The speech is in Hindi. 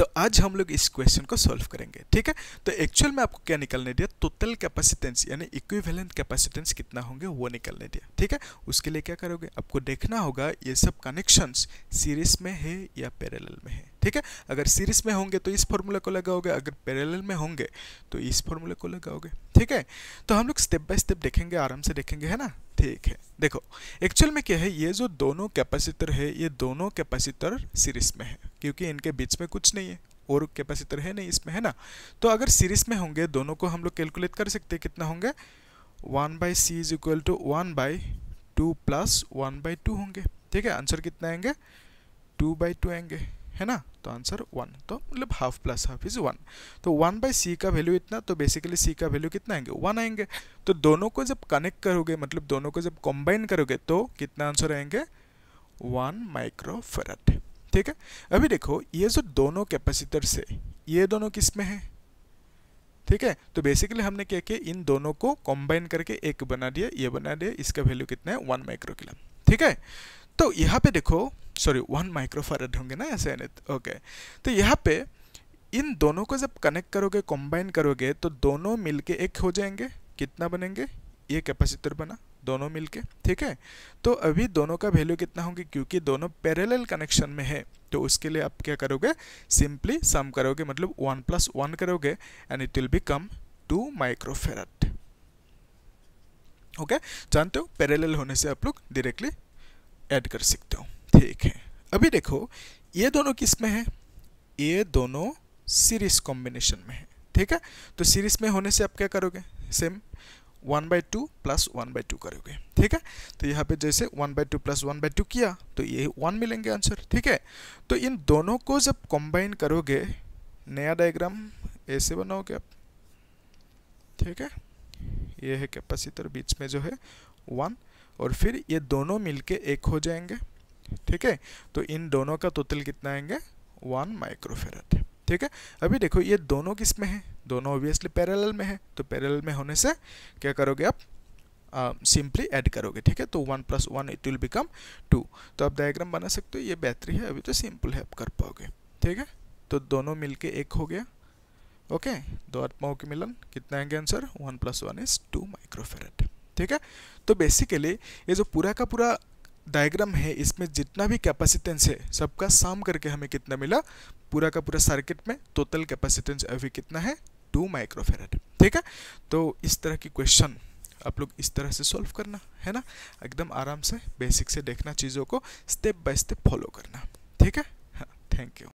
तो आज हम लोग इस क्वेश्चन को सॉल्व करेंगे ठीक है तो एक्चुअल में आपको क्या निकलने दिया टोटल कैपेसिटेंस यानी इक्विवेलेंट कैपेसिटेंस कितना होंगे वो निकलने दिया ठीक है उसके लिए क्या करोगे आपको देखना होगा ये सब कनेक्शंस सीरीज में है या पैरल में है ठीक है अगर सीरीज में होंगे तो इस फॉर्मूला को लगाओगे अगर पैरल में होंगे तो इस फॉर्मूला को लगाओगे ठीक है तो हम लोग स्टेप बाय स्टेप देखेंगे आराम से देखेंगे है ना ठीक है देखो एक्चुअल में क्या है ये जो दोनों कैपेसिटर है ये दोनों कैपेसिटर सीरीज में है क्योंकि इनके बीच में कुछ नहीं है और कैपेसिटर है नहीं इसमें है ना तो अगर सीरीज में होंगे दोनों को हम लोग कैलकुलेट कर सकते हैं कितना होंगे one by C is equal to one by two plus one by two होंगे ठीक है आंसर कितना आएंगे टू बाई टू आएंगे है ना तो आंसर वन तो मतलब half plus half is one तो वन बाई सी का वैल्यू इतना तो बेसिकली सी का वैल्यू कितना आएंगे वन आएंगे तो दोनों को जब कनेक्ट करोगे मतलब दोनों को जब कंबाइन करोगे तो कितना आंसर आएंगे वन माइक्रो फेराट ठीक है अभी देखो ये जो दोनों कैपेसिटर से ये दोनों किस में है ठीक है तो बेसिकली हमने क्या किया इन दोनों को कंबाइन करके एक बना दिया ये बना दिया इसका वैल्यू कितना है वन माइक्रो किलम ठीक है तो यहाँ पे देखो सॉरी वन माइक्रोफारड होंगे ना ऐसे ओके तो यहाँ पे इन दोनों को जब कनेक्ट करोगे कंबाइन करोगे तो दोनों मिलके एक हो जाएंगे कितना बनेंगे ये कैपेसिटर बना दोनों मिलके ठीक है तो अभी दोनों का वैल्यू कितना होंगे क्योंकि दोनों पैरेलल कनेक्शन में है तो उसके लिए आप क्या करोगे सिंपली सम करोगे मतलब वन प्लस वन करोगे and it will become two microfarad okay जानते हो पैरेलल होने से आप लोग डायरेक्टली ऐड कर सकते हो ठीक है अभी देखो ये दोनों किस में है ये दोनों सीरीज कॉम्बिनेशन में है ठीक है तो सीरीज में होने से आप क्या करोगे same one by two plus one by two करोगे ठीक है तो यहाँ पे जैसे one by two plus one by two किया तो ये वन मिलेंगे आंसर ठीक है तो इन दोनों को जब कंबाइन करोगे नया डायग्राम ऐसे बनाओगे आप ठीक है ये है कैपेसिटर बीच में जो है वन और फिर ये दोनों मिलके एक हो जाएंगे ठीक है तो इन दोनों का टोटल कितना आएंगे वन माइक्रोफेरेट ठीक है अभी देखो ये दोनों किस में है दोनों ऑब्वियसली पैरेलल में है तो पैरेलल में होने से क्या करोगे आप सिंपली ऐड करोगे ठीक है तो one plus one it will become two तो आप डायग्राम बना सकते हो ये बेहतरी है अभी तो सिंपल है आप कर पाओगे ठीक है तो दोनों मिलके एक हो गया ओके दो आत्माओं के मिलन कितना आएंगे answer one plus one is two microfarad ठीक है तो बेसिकली ये जो पूरा का पूरा डायग्राम है इसमें जितना भी कैपेसिटेंस है सबका साम करके हमें कितना मिला पूरा का पूरा सर्किट में टोटल कैपेसिटेंस अभी कितना है टू माइक्रोफेरेट ठीक है तो इस तरह की क्वेश्चन आप लोग इस तरह से सॉल्व करना है ना एकदम आराम से बेसिक से देखना चीज़ों को स्टेप बाय स्टेप फॉलो करना ठीक है हाँ थैंक यू